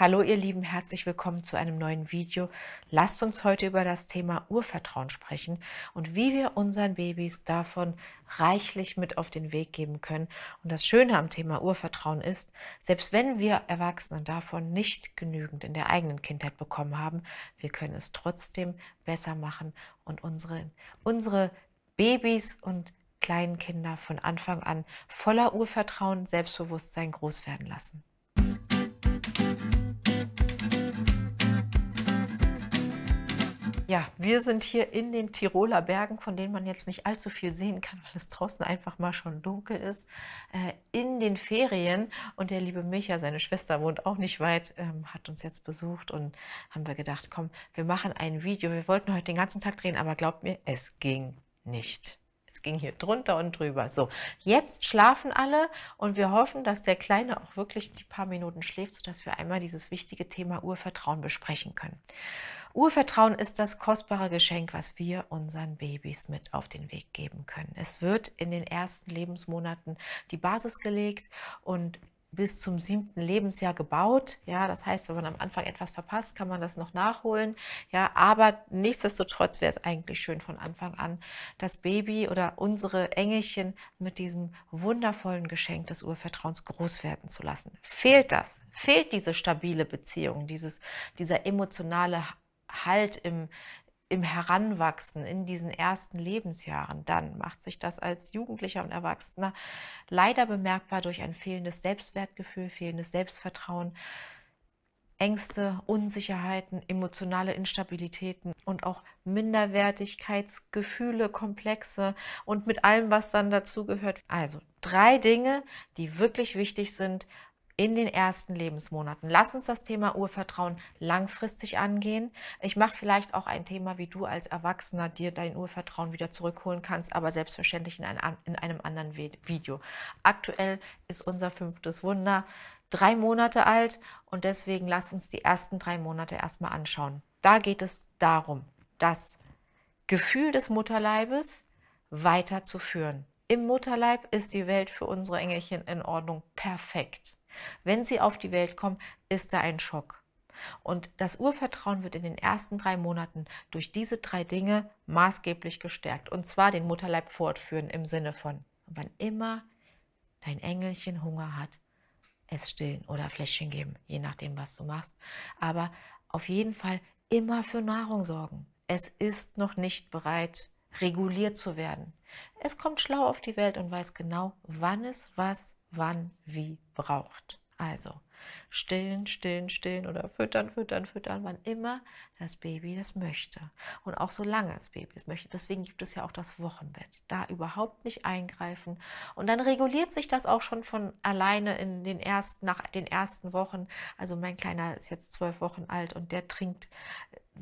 Hallo ihr Lieben, herzlich willkommen zu einem neuen Video. Lasst uns heute über das Thema Urvertrauen sprechen und wie wir unseren Babys davon reichlich mit auf den Weg geben können. Und das Schöne am Thema Urvertrauen ist, selbst wenn wir Erwachsenen davon nicht genügend in der eigenen Kindheit bekommen haben, wir können es trotzdem besser machen und unsere, unsere Babys und kleinen Kinder von Anfang an voller Urvertrauen, Selbstbewusstsein groß werden lassen. Ja, wir sind hier in den Tiroler Bergen, von denen man jetzt nicht allzu viel sehen kann, weil es draußen einfach mal schon dunkel ist, äh, in den Ferien. Und der liebe Micha, seine Schwester, wohnt auch nicht weit, ähm, hat uns jetzt besucht und haben wir gedacht, komm, wir machen ein Video. Wir wollten heute den ganzen Tag drehen, aber glaubt mir, es ging nicht. Es ging hier drunter und drüber. So, jetzt schlafen alle und wir hoffen, dass der Kleine auch wirklich die paar Minuten schläft, sodass wir einmal dieses wichtige Thema Urvertrauen besprechen können. Urvertrauen ist das kostbare Geschenk, was wir unseren Babys mit auf den Weg geben können. Es wird in den ersten Lebensmonaten die Basis gelegt und bis zum siebten Lebensjahr gebaut. Ja, das heißt, wenn man am Anfang etwas verpasst, kann man das noch nachholen. Ja, aber nichtsdestotrotz wäre es eigentlich schön von Anfang an, das Baby oder unsere Engelchen mit diesem wundervollen Geschenk des Urvertrauens groß werden zu lassen. Fehlt das? Fehlt diese stabile Beziehung, dieses, dieser emotionale Halt im, im Heranwachsen, in diesen ersten Lebensjahren, dann macht sich das als Jugendlicher und Erwachsener leider bemerkbar durch ein fehlendes Selbstwertgefühl, fehlendes Selbstvertrauen, Ängste, Unsicherheiten, emotionale Instabilitäten und auch Minderwertigkeitsgefühle, Komplexe und mit allem, was dann dazugehört. Also drei Dinge, die wirklich wichtig sind, in den ersten Lebensmonaten. Lass uns das Thema Urvertrauen langfristig angehen. Ich mache vielleicht auch ein Thema, wie du als Erwachsener dir dein Urvertrauen wieder zurückholen kannst, aber selbstverständlich in, ein, in einem anderen Video. Aktuell ist unser fünftes Wunder drei Monate alt und deswegen lass uns die ersten drei Monate erstmal anschauen. Da geht es darum, das Gefühl des Mutterleibes weiterzuführen. Im Mutterleib ist die Welt für unsere Engelchen in Ordnung perfekt. Wenn sie auf die Welt kommen, ist da ein Schock. Und das Urvertrauen wird in den ersten drei Monaten durch diese drei Dinge maßgeblich gestärkt. Und zwar den Mutterleib fortführen im Sinne von, wann immer dein Engelchen Hunger hat, es stillen oder Fläschchen geben, je nachdem, was du machst. Aber auf jeden Fall immer für Nahrung sorgen. Es ist noch nicht bereit, reguliert zu werden. Es kommt schlau auf die Welt und weiß genau, wann es was, wann, wie braucht. Also stillen, stillen, stillen oder füttern, füttern, füttern, wann immer das Baby das möchte. Und auch solange das Baby es möchte. Deswegen gibt es ja auch das Wochenbett. Da überhaupt nicht eingreifen. Und dann reguliert sich das auch schon von alleine in den ersten, nach den ersten Wochen. Also mein Kleiner ist jetzt zwölf Wochen alt und der trinkt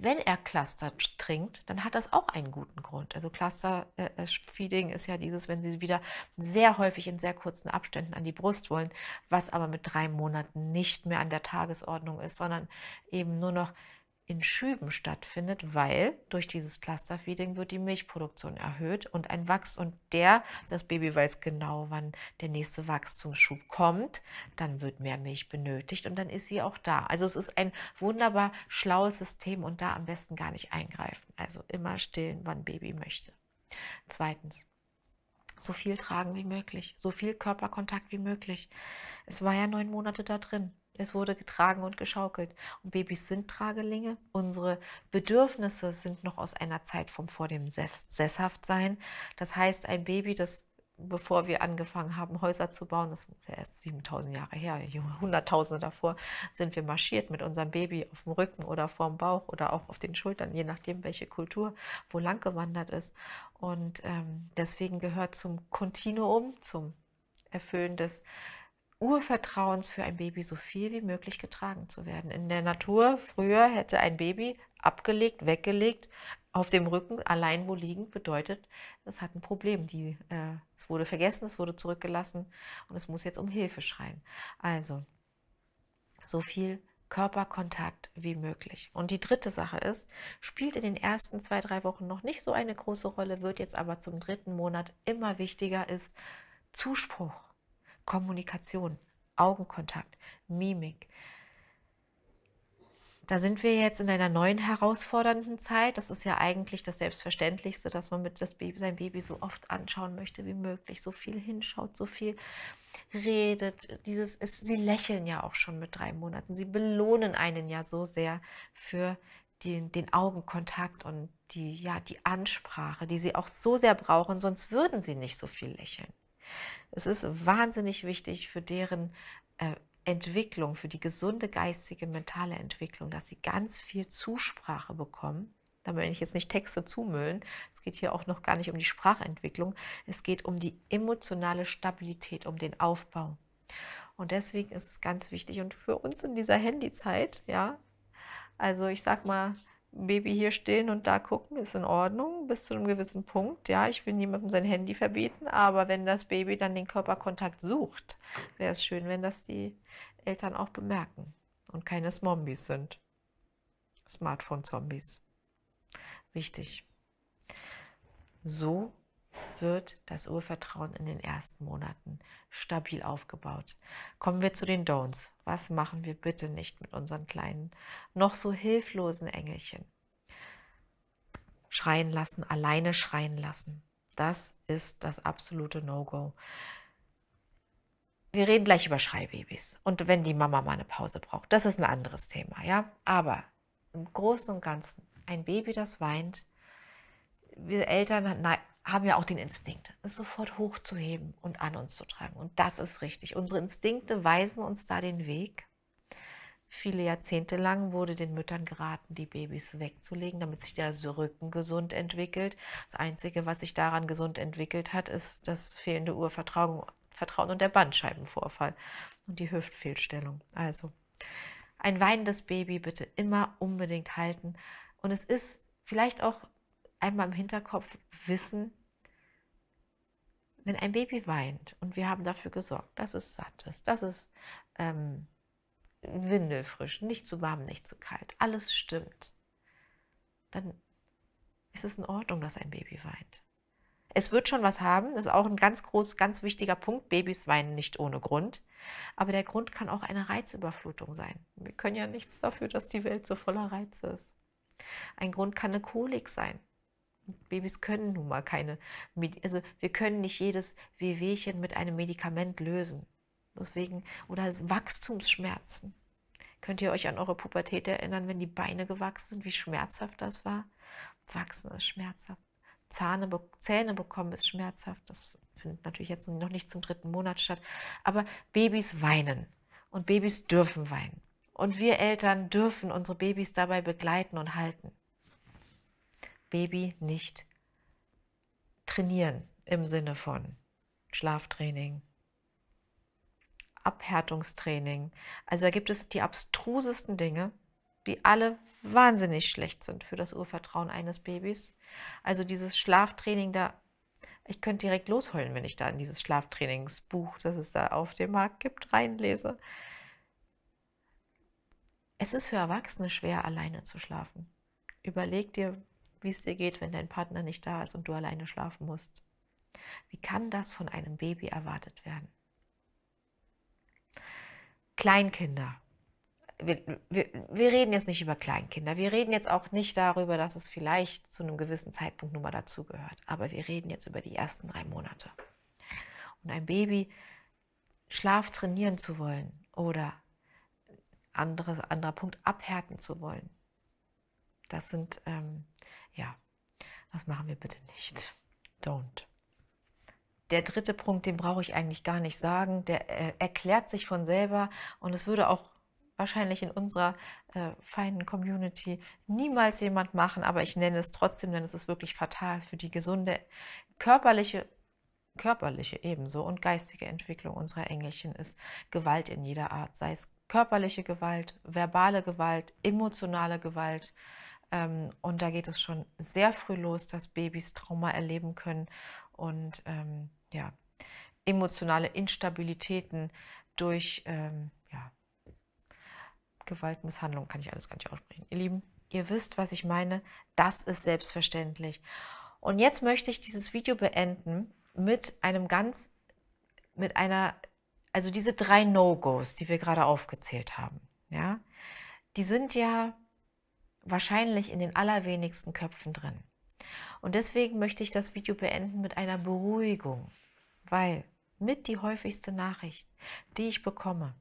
wenn er Cluster trinkt, dann hat das auch einen guten Grund. Also Cluster-Feeding äh, äh, ist ja dieses, wenn sie wieder sehr häufig in sehr kurzen Abständen an die Brust wollen, was aber mit drei Monaten nicht mehr an der Tagesordnung ist, sondern eben nur noch in Schüben stattfindet, weil durch dieses Clusterfeeding wird die Milchproduktion erhöht und ein Wachs und der, das Baby weiß genau, wann der nächste Wachstumsschub kommt, dann wird mehr Milch benötigt und dann ist sie auch da. Also es ist ein wunderbar schlaues System und da am besten gar nicht eingreifen. Also immer stillen, wann Baby möchte. Zweitens, so viel tragen wie möglich, so viel Körperkontakt wie möglich. Es war ja neun Monate da drin. Es wurde getragen und geschaukelt. Und Babys sind Tragelinge. Unsere Bedürfnisse sind noch aus einer Zeit vom vor dem Sesshaftsein. Das heißt, ein Baby, das bevor wir angefangen haben, Häuser zu bauen, das ist ja erst 7000 Jahre her, Hunderttausende davor, sind wir marschiert mit unserem Baby auf dem Rücken oder vorm Bauch oder auch auf den Schultern, je nachdem, welche Kultur wo lang gewandert ist. Und ähm, deswegen gehört zum Kontinuum, zum Erfüllen des Urvertrauens für ein Baby so viel wie möglich getragen zu werden. In der Natur früher hätte ein Baby abgelegt, weggelegt, auf dem Rücken allein wo liegend bedeutet, es hat ein Problem. Die, äh, es wurde vergessen, es wurde zurückgelassen und es muss jetzt um Hilfe schreien. Also so viel Körperkontakt wie möglich. Und die dritte Sache ist, spielt in den ersten zwei, drei Wochen noch nicht so eine große Rolle, wird jetzt aber zum dritten Monat immer wichtiger ist Zuspruch Kommunikation, Augenkontakt, Mimik. Da sind wir jetzt in einer neuen herausfordernden Zeit. Das ist ja eigentlich das Selbstverständlichste, dass man mit das Baby, sein Baby so oft anschauen möchte wie möglich, so viel hinschaut, so viel redet. Dieses ist, sie lächeln ja auch schon mit drei Monaten. Sie belohnen einen ja so sehr für den, den Augenkontakt und die, ja, die Ansprache, die sie auch so sehr brauchen, sonst würden sie nicht so viel lächeln. Es ist wahnsinnig wichtig für deren äh, Entwicklung, für die gesunde geistige, mentale Entwicklung, dass sie ganz viel Zusprache bekommen. Da möchte ich jetzt nicht Texte zumüllen. Es geht hier auch noch gar nicht um die Sprachentwicklung. Es geht um die emotionale Stabilität, um den Aufbau. Und deswegen ist es ganz wichtig und für uns in dieser Handyzeit, ja, also ich sag mal, Baby hier stillen und da gucken, ist in Ordnung, bis zu einem gewissen Punkt. Ja, ich will niemandem sein Handy verbieten, aber wenn das Baby dann den Körperkontakt sucht, wäre es schön, wenn das die Eltern auch bemerken und keine Zombies sind. Smartphone-Zombies. Wichtig. So wird das Urvertrauen in den ersten Monaten stabil aufgebaut. Kommen wir zu den Don'ts. Was machen wir bitte nicht mit unseren kleinen, noch so hilflosen Engelchen? Schreien lassen, alleine schreien lassen. Das ist das absolute No-Go. Wir reden gleich über Schreibabys und wenn die Mama mal eine Pause braucht. Das ist ein anderes Thema, ja? Aber im Großen und Ganzen, ein Baby, das weint, wir Eltern haben wir auch den Instinkt, es sofort hochzuheben und an uns zu tragen. Und das ist richtig. Unsere Instinkte weisen uns da den Weg. Viele Jahrzehnte lang wurde den Müttern geraten, die Babys wegzulegen, damit sich der Rücken gesund entwickelt. Das Einzige, was sich daran gesund entwickelt hat, ist das fehlende Urvertrauen Vertrauen und der Bandscheibenvorfall und die Hüftfehlstellung. Also ein weinendes Baby bitte immer unbedingt halten. Und es ist vielleicht auch einmal im Hinterkopf wissen, wenn ein Baby weint und wir haben dafür gesorgt, dass es satt ist, dass es ähm, windelfrisch, nicht zu warm, nicht zu kalt, alles stimmt, dann ist es in Ordnung, dass ein Baby weint. Es wird schon was haben, das ist auch ein ganz groß, ganz wichtiger Punkt. Babys weinen nicht ohne Grund. Aber der Grund kann auch eine Reizüberflutung sein. Wir können ja nichts dafür, dass die Welt so voller Reize ist. Ein Grund kann eine Kolik sein. Babys können nun mal keine, Medi also wir können nicht jedes Wehwehchen mit einem Medikament lösen. Deswegen, oder Wachstumsschmerzen. Könnt ihr euch an eure Pubertät erinnern, wenn die Beine gewachsen sind, wie schmerzhaft das war? Wachsen ist schmerzhaft. Zähne, Zähne bekommen ist schmerzhaft. Das findet natürlich jetzt noch nicht zum dritten Monat statt. Aber Babys weinen und Babys dürfen weinen. Und wir Eltern dürfen unsere Babys dabei begleiten und halten. Baby nicht trainieren im Sinne von Schlaftraining, Abhärtungstraining. Also da gibt es die abstrusesten Dinge, die alle wahnsinnig schlecht sind für das Urvertrauen eines Babys. Also dieses Schlaftraining da, ich könnte direkt losheulen, wenn ich da in dieses Schlaftrainingsbuch, das es da auf dem Markt gibt, reinlese. Es ist für Erwachsene schwer, alleine zu schlafen. Überleg dir, wie es dir geht, wenn dein Partner nicht da ist und du alleine schlafen musst. Wie kann das von einem Baby erwartet werden? Kleinkinder. Wir, wir, wir, reden jetzt nicht über Kleinkinder. Wir reden jetzt auch nicht darüber, dass es vielleicht zu einem gewissen Zeitpunkt nur mal dazugehört. Aber wir reden jetzt über die ersten drei Monate. Und ein Baby Schlaf trainieren zu wollen oder anderes, anderer Punkt abhärten zu wollen, das sind, ähm, ja, das machen wir bitte nicht. Don't. Der dritte Punkt, den brauche ich eigentlich gar nicht sagen, der äh, erklärt sich von selber und es würde auch wahrscheinlich in unserer äh, feinen Community niemals jemand machen, aber ich nenne es trotzdem, denn es ist wirklich fatal für die gesunde körperliche körperliche ebenso und geistige Entwicklung unserer Engelchen ist Gewalt in jeder Art, sei es körperliche Gewalt, verbale Gewalt, emotionale Gewalt, ähm, und da geht es schon sehr früh los, dass Babys Trauma erleben können und ähm, ja, emotionale Instabilitäten durch ähm, ja, Gewalt, kann ich alles gar nicht aussprechen. Ihr Lieben, ihr wisst, was ich meine. Das ist selbstverständlich. Und jetzt möchte ich dieses Video beenden mit einem ganz, mit einer, also diese drei No-Gos, die wir gerade aufgezählt haben, ja, die sind ja wahrscheinlich in den allerwenigsten Köpfen drin. Und deswegen möchte ich das Video beenden mit einer Beruhigung, weil mit die häufigste Nachricht, die ich bekomme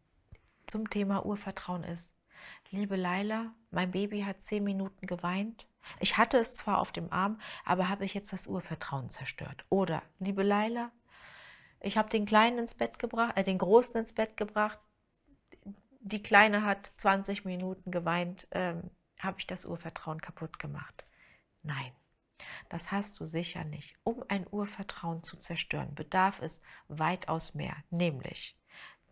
zum Thema Urvertrauen ist, liebe Laila, mein Baby hat zehn Minuten geweint. Ich hatte es zwar auf dem Arm, aber habe ich jetzt das Urvertrauen zerstört. Oder, liebe Laila, ich habe den Kleinen ins Bett gebracht, äh, den Großen ins Bett gebracht. Die Kleine hat 20 Minuten geweint. Ähm, habe ich das Urvertrauen kaputt gemacht? Nein, das hast du sicher nicht. Um ein Urvertrauen zu zerstören, bedarf es weitaus mehr, nämlich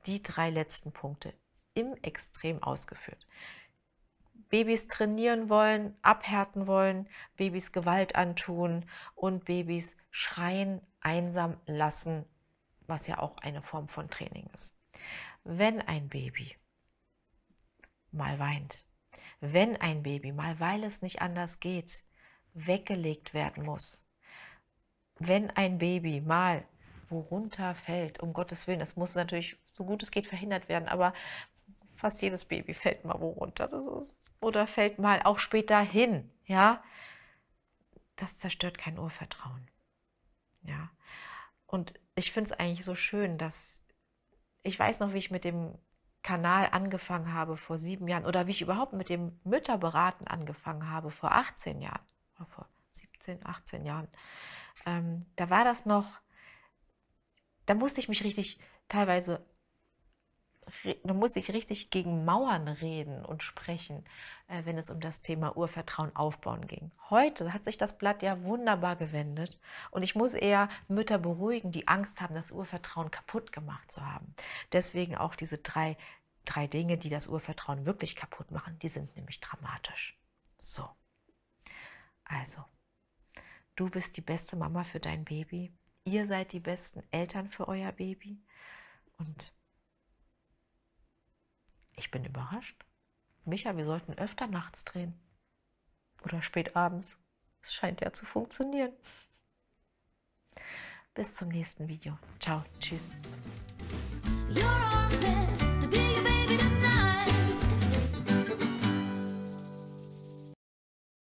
die drei letzten Punkte im Extrem ausgeführt. Babys trainieren wollen, abhärten wollen, Babys Gewalt antun und Babys schreien, einsam lassen, was ja auch eine Form von Training ist. Wenn ein Baby mal weint, wenn ein Baby mal, weil es nicht anders geht, weggelegt werden muss, wenn ein Baby mal worunter fällt, um Gottes Willen, das muss natürlich so gut es geht verhindert werden, aber fast jedes Baby fällt mal worunter, das ist, oder fällt mal auch später hin, ja, das zerstört kein Urvertrauen, ja. Und ich finde es eigentlich so schön, dass ich weiß noch, wie ich mit dem Kanal angefangen habe vor sieben Jahren oder wie ich überhaupt mit dem Mütterberaten angefangen habe vor 18 Jahren vor 17, 18 Jahren, ähm, da war das noch, da musste ich mich richtig teilweise du musst dich richtig gegen Mauern reden und sprechen, äh, wenn es um das Thema Urvertrauen aufbauen ging. Heute hat sich das Blatt ja wunderbar gewendet und ich muss eher Mütter beruhigen, die Angst haben, das Urvertrauen kaputt gemacht zu haben. Deswegen auch diese drei, drei Dinge, die das Urvertrauen wirklich kaputt machen, die sind nämlich dramatisch. So. Also, du bist die beste Mama für dein Baby. Ihr seid die besten Eltern für euer Baby. Und ich bin überrascht. Micha, wir sollten öfter nachts drehen. Oder spät abends. Es scheint ja zu funktionieren. Bis zum nächsten Video. Ciao, tschüss.